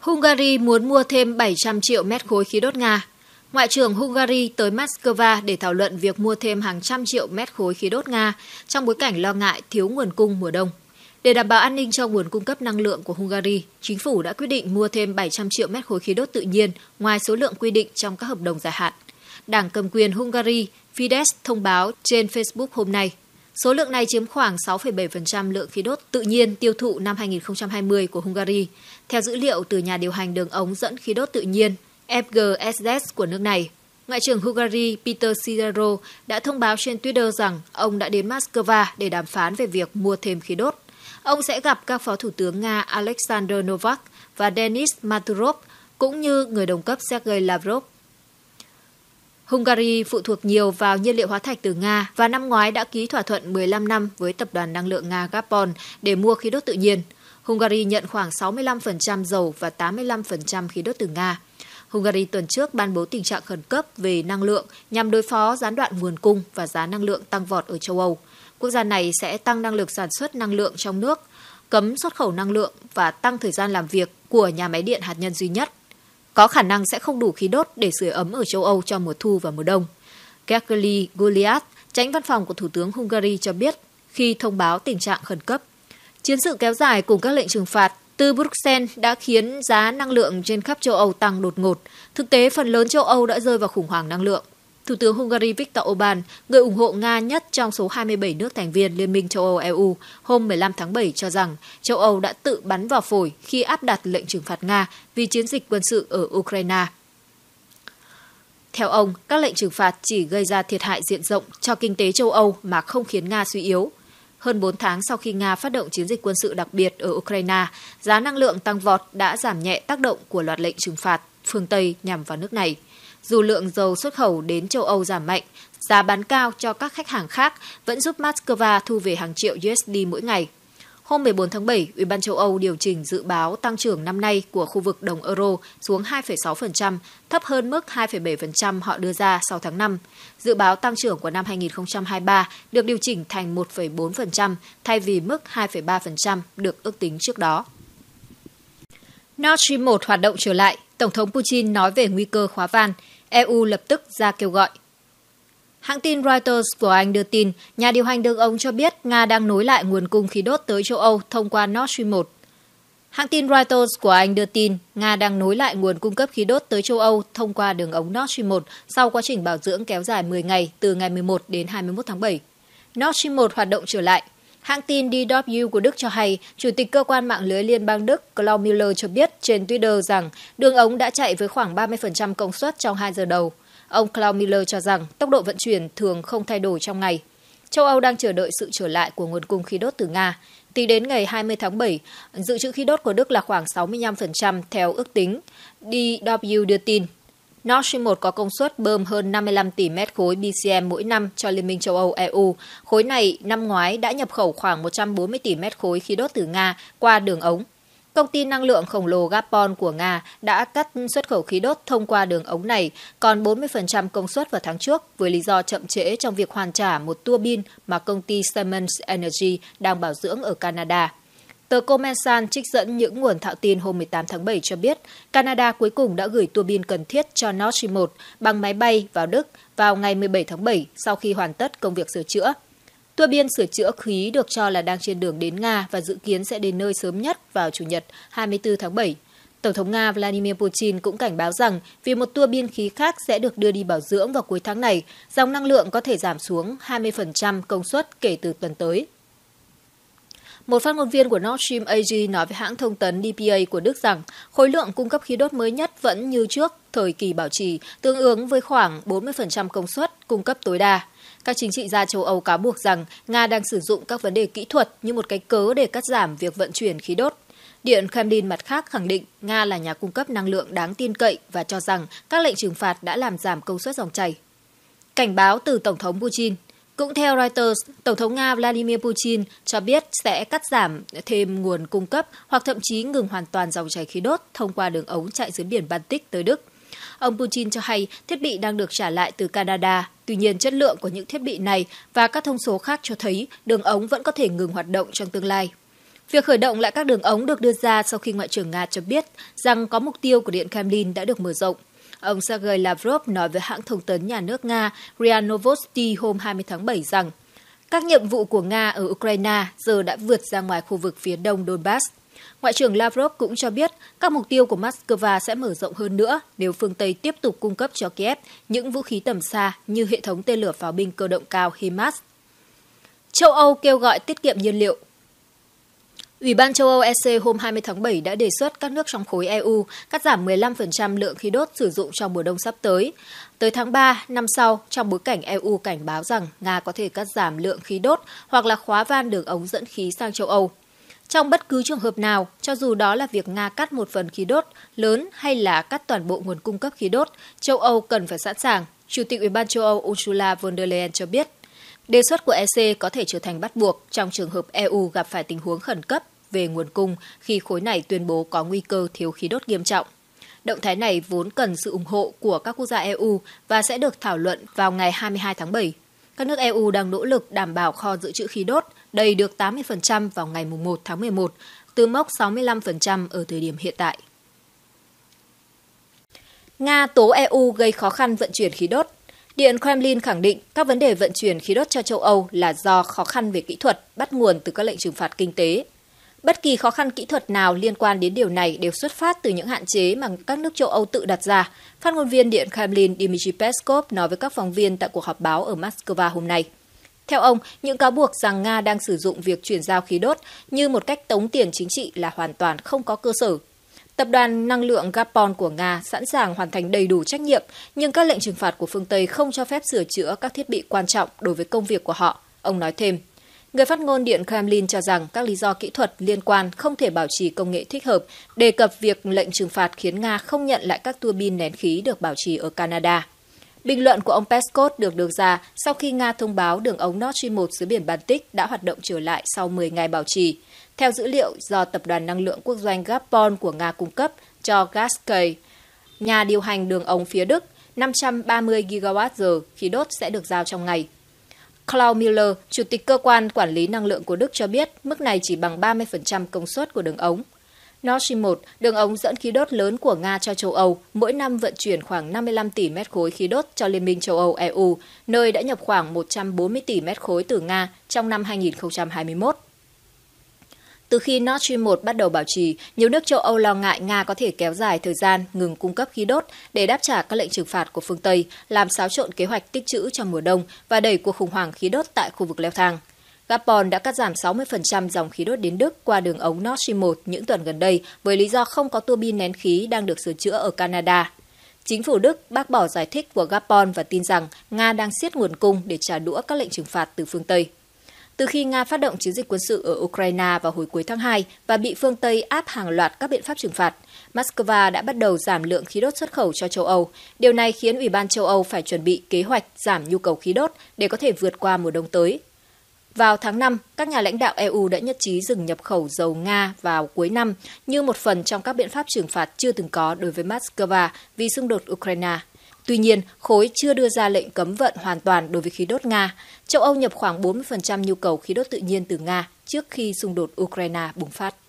Hungary muốn mua thêm 700 triệu mét khối khí đốt Nga. Ngoại trưởng Hungary tới Moscow để thảo luận việc mua thêm hàng trăm triệu mét khối khí đốt Nga trong bối cảnh lo ngại thiếu nguồn cung mùa đông. Để đảm bảo an ninh cho nguồn cung cấp năng lượng của Hungary, chính phủ đã quyết định mua thêm 700 triệu mét khối khí đốt tự nhiên ngoài số lượng quy định trong các hợp đồng dài hạn. Đảng cầm quyền Hungary Fidesz thông báo trên Facebook hôm nay Số lượng này chiếm khoảng 6,7% lượng khí đốt tự nhiên tiêu thụ năm 2020 của Hungary, theo dữ liệu từ nhà điều hành đường ống dẫn khí đốt tự nhiên FGSS của nước này. Ngoại trưởng Hungary Peter Cicero đã thông báo trên Twitter rằng ông đã đến Moscow để đàm phán về việc mua thêm khí đốt. Ông sẽ gặp các phó thủ tướng Nga Alexander Novak và Denis Maturov cũng như người đồng cấp Sergei Lavrov Hungary phụ thuộc nhiều vào nhiên liệu hóa thạch từ Nga và năm ngoái đã ký thỏa thuận 15 năm với tập đoàn năng lượng Nga Gazprom để mua khí đốt tự nhiên. Hungary nhận khoảng 65% dầu và 85% khí đốt từ Nga. Hungary tuần trước ban bố tình trạng khẩn cấp về năng lượng nhằm đối phó gián đoạn nguồn cung và giá năng lượng tăng vọt ở châu Âu. Quốc gia này sẽ tăng năng lực sản xuất năng lượng trong nước, cấm xuất khẩu năng lượng và tăng thời gian làm việc của nhà máy điện hạt nhân duy nhất có khả năng sẽ không đủ khí đốt để sửa ấm ở châu Âu cho mùa thu và mùa đông. Gergely Guliat, tránh văn phòng của Thủ tướng Hungary cho biết khi thông báo tình trạng khẩn cấp. Chiến sự kéo dài cùng các lệnh trừng phạt từ Bruxelles đã khiến giá năng lượng trên khắp châu Âu tăng đột ngột. Thực tế, phần lớn châu Âu đã rơi vào khủng hoảng năng lượng. Thủ tướng Hungary Viktor Orbán, người ủng hộ Nga nhất trong số 27 nước thành viên Liên minh châu Âu-EU, hôm 15 tháng 7 cho rằng châu Âu đã tự bắn vào phổi khi áp đặt lệnh trừng phạt Nga vì chiến dịch quân sự ở Ukraine. Theo ông, các lệnh trừng phạt chỉ gây ra thiệt hại diện rộng cho kinh tế châu Âu mà không khiến Nga suy yếu. Hơn 4 tháng sau khi Nga phát động chiến dịch quân sự đặc biệt ở Ukraine, giá năng lượng tăng vọt đã giảm nhẹ tác động của loạt lệnh trừng phạt phương Tây nhằm vào nước này – dù lượng dầu xuất khẩu đến châu Âu giảm mạnh, giá bán cao cho các khách hàng khác vẫn giúp Moscow thu về hàng triệu USD mỗi ngày. Hôm 14 tháng 7, Ủy ban châu Âu điều chỉnh dự báo tăng trưởng năm nay của khu vực đồng euro xuống 2,6%, thấp hơn mức 2,7% họ đưa ra sau tháng 5. Dự báo tăng trưởng của năm 2023 được điều chỉnh thành 1,4% thay vì mức 2,3% được ước tính trước đó. Nord Stream 1 hoạt động trở lại, Tổng thống Putin nói về nguy cơ khóa van. EU lập tức ra kêu gọi. Hãng tin Reuters của Anh đưa tin, nhà điều hành đường ống cho biết Nga đang nối lại nguồn cung khí đốt tới châu Âu thông qua Nord Stream 1. Hãng tin Reuters của Anh đưa tin, Nga đang nối lại nguồn cung cấp khí đốt tới châu Âu thông qua đường ống Nord Stream 1 sau quá trình bảo dưỡng kéo dài 10 ngày từ ngày 11 đến 21 tháng 7. Nord Stream 1 hoạt động trở lại Hãng tin DW của Đức cho hay, Chủ tịch Cơ quan Mạng lưới Liên bang Đức Klaus Müller cho biết trên Twitter rằng đường ống đã chạy với khoảng 30% công suất trong 2 giờ đầu. Ông Klaus Müller cho rằng tốc độ vận chuyển thường không thay đổi trong ngày. Châu Âu đang chờ đợi sự trở lại của nguồn cung khí đốt từ Nga. Tính đến ngày 20 tháng 7, dự trữ khí đốt của Đức là khoảng 65% theo ước tính. DW đưa tin Nord Stream 1 có công suất bơm hơn 55 tỷ mét khối BCM mỗi năm cho Liên minh châu Âu EU. Khối này năm ngoái đã nhập khẩu khoảng 140 tỷ mét khối khí đốt từ Nga qua đường ống. Công ty năng lượng khổng lồ Gazprom của Nga đã cắt xuất khẩu khí đốt thông qua đường ống này còn 40% công suất vào tháng trước với lý do chậm trễ trong việc hoàn trả một tua bin mà công ty Siemens Energy đang bảo dưỡng ở Canada. Tờ Commersan trích dẫn những nguồn thạo tin hôm 18 tháng 7 cho biết, Canada cuối cùng đã gửi tua bin cần thiết cho Nord Stream 1 bằng máy bay vào Đức vào ngày 17 tháng 7 sau khi hoàn tất công việc sửa chữa. Tua biên sửa chữa khí được cho là đang trên đường đến Nga và dự kiến sẽ đến nơi sớm nhất vào Chủ nhật 24 tháng 7. Tổng thống Nga Vladimir Putin cũng cảnh báo rằng vì một tua biên khí khác sẽ được đưa đi bảo dưỡng vào cuối tháng này, dòng năng lượng có thể giảm xuống 20% công suất kể từ tuần tới. Một phát ngôn viên của Nord Stream AG nói với hãng thông tấn DPA của Đức rằng khối lượng cung cấp khí đốt mới nhất vẫn như trước, thời kỳ bảo trì, tương ứng với khoảng 40% công suất cung cấp tối đa. Các chính trị gia châu Âu cáo buộc rằng Nga đang sử dụng các vấn đề kỹ thuật như một cái cớ để cắt giảm việc vận chuyển khí đốt. Điện Kremlin mặt khác khẳng định Nga là nhà cung cấp năng lượng đáng tin cậy và cho rằng các lệnh trừng phạt đã làm giảm công suất dòng chảy. Cảnh báo từ Tổng thống Putin – cũng theo Reuters, Tổng thống Nga Vladimir Putin cho biết sẽ cắt giảm thêm nguồn cung cấp hoặc thậm chí ngừng hoàn toàn dòng chảy khí đốt thông qua đường ống chạy dưới biển Baltic tới Đức. Ông Putin cho hay thiết bị đang được trả lại từ Canada. Tuy nhiên, chất lượng của những thiết bị này và các thông số khác cho thấy đường ống vẫn có thể ngừng hoạt động trong tương lai. Việc khởi động lại các đường ống được đưa ra sau khi Ngoại trưởng Nga cho biết rằng có mục tiêu của Điện Kremlin đã được mở rộng. Ông Sergei Lavrov nói với hãng thông tấn nhà nước Nga RIA Novosti hôm 20 tháng 7 rằng các nhiệm vụ của Nga ở Ukraine giờ đã vượt ra ngoài khu vực phía đông Donbass. Ngoại trưởng Lavrov cũng cho biết các mục tiêu của Moscow sẽ mở rộng hơn nữa nếu phương Tây tiếp tục cung cấp cho Kiev những vũ khí tầm xa như hệ thống tên lửa pháo binh cơ động cao HIMARS. Châu Âu kêu gọi tiết kiệm nhiên liệu Ủy ban châu Âu EC hôm 20 tháng 7 đã đề xuất các nước trong khối EU cắt giảm 15% lượng khí đốt sử dụng trong mùa đông sắp tới. Tới tháng 3 năm sau, trong bối cảnh EU cảnh báo rằng Nga có thể cắt giảm lượng khí đốt hoặc là khóa van đường ống dẫn khí sang châu Âu. Trong bất cứ trường hợp nào, cho dù đó là việc Nga cắt một phần khí đốt lớn hay là cắt toàn bộ nguồn cung cấp khí đốt, châu Âu cần phải sẵn sàng, Chủ tịch Ủy ban châu Âu Ursula von der Leyen cho biết. Đề xuất của EC có thể trở thành bắt buộc trong trường hợp EU gặp phải tình huống khẩn cấp về nguồn cung khi khối này tuyên bố có nguy cơ thiếu khí đốt nghiêm trọng. Động thái này vốn cần sự ủng hộ của các quốc gia EU và sẽ được thảo luận vào ngày 22 tháng 7. Các nước EU đang nỗ lực đảm bảo kho dự trữ khí đốt đầy được 80% vào ngày 1 tháng 11, từ mốc 65% ở thời điểm hiện tại. Nga tố EU gây khó khăn vận chuyển khí đốt. Điện Kremlin khẳng định các vấn đề vận chuyển khí đốt cho châu Âu là do khó khăn về kỹ thuật bắt nguồn từ các lệnh trừng phạt kinh tế. Bất kỳ khó khăn kỹ thuật nào liên quan đến điều này đều xuất phát từ những hạn chế mà các nước châu Âu tự đặt ra, phát ngôn viên Điện Kremlin Dmitry Peskov nói với các phóng viên tại cuộc họp báo ở Moscow hôm nay. Theo ông, những cáo buộc rằng Nga đang sử dụng việc chuyển giao khí đốt như một cách tống tiền chính trị là hoàn toàn không có cơ sở. Tập đoàn năng lượng Gazprom của Nga sẵn sàng hoàn thành đầy đủ trách nhiệm, nhưng các lệnh trừng phạt của phương Tây không cho phép sửa chữa các thiết bị quan trọng đối với công việc của họ, ông nói thêm. Người phát ngôn Điện Kremlin cho rằng các lý do kỹ thuật liên quan không thể bảo trì công nghệ thích hợp, đề cập việc lệnh trừng phạt khiến Nga không nhận lại các tua bin nén khí được bảo trì ở Canada. Bình luận của ông Peskov được đưa ra sau khi Nga thông báo đường ống Nord Stream 1 dưới biển Baltic đã hoạt động trở lại sau 10 ngày bảo trì. Theo dữ liệu do Tập đoàn Năng lượng Quốc doanh Gazprom của Nga cung cấp cho Gazprom, nhà điều hành đường ống phía Đức, 530 GWh khí đốt sẽ được giao trong ngày, Klaus Miller, Chủ tịch Cơ quan Quản lý Năng lượng của Đức cho biết mức này chỉ bằng 30% công suất của đường ống. Nord Stream 1, đường ống dẫn khí đốt lớn của Nga cho châu Âu, mỗi năm vận chuyển khoảng 55 tỷ mét khối khí đốt cho Liên minh châu Âu EU, nơi đã nhập khoảng 140 tỷ mét khối từ Nga trong năm 2021. Từ khi Nord Stream 1 bắt đầu bảo trì, nhiều nước châu Âu lo ngại Nga có thể kéo dài thời gian ngừng cung cấp khí đốt để đáp trả các lệnh trừng phạt của phương Tây, làm xáo trộn kế hoạch tích trữ trong mùa đông và đẩy cuộc khủng hoảng khí đốt tại khu vực leo thang. Gazprom đã cắt giảm 60% dòng khí đốt đến Đức qua đường ống Nord Stream 1 những tuần gần đây với lý do không có tua bin nén khí đang được sửa chữa ở Canada. Chính phủ Đức bác bỏ giải thích của Gazprom và tin rằng Nga đang siết nguồn cung để trả đũa các lệnh trừng phạt từ phương Tây từ khi Nga phát động chiến dịch quân sự ở Ukraine vào hồi cuối tháng 2 và bị phương Tây áp hàng loạt các biện pháp trừng phạt, Moscow đã bắt đầu giảm lượng khí đốt xuất khẩu cho châu Âu. Điều này khiến Ủy ban châu Âu phải chuẩn bị kế hoạch giảm nhu cầu khí đốt để có thể vượt qua mùa đông tới. Vào tháng 5, các nhà lãnh đạo EU đã nhất trí dừng nhập khẩu dầu Nga vào cuối năm như một phần trong các biện pháp trừng phạt chưa từng có đối với Moscow vì xung đột Ukraine. Tuy nhiên, khối chưa đưa ra lệnh cấm vận hoàn toàn đối với khí đốt Nga. Châu Âu nhập khoảng 40% nhu cầu khí đốt tự nhiên từ Nga trước khi xung đột Ukraine bùng phát.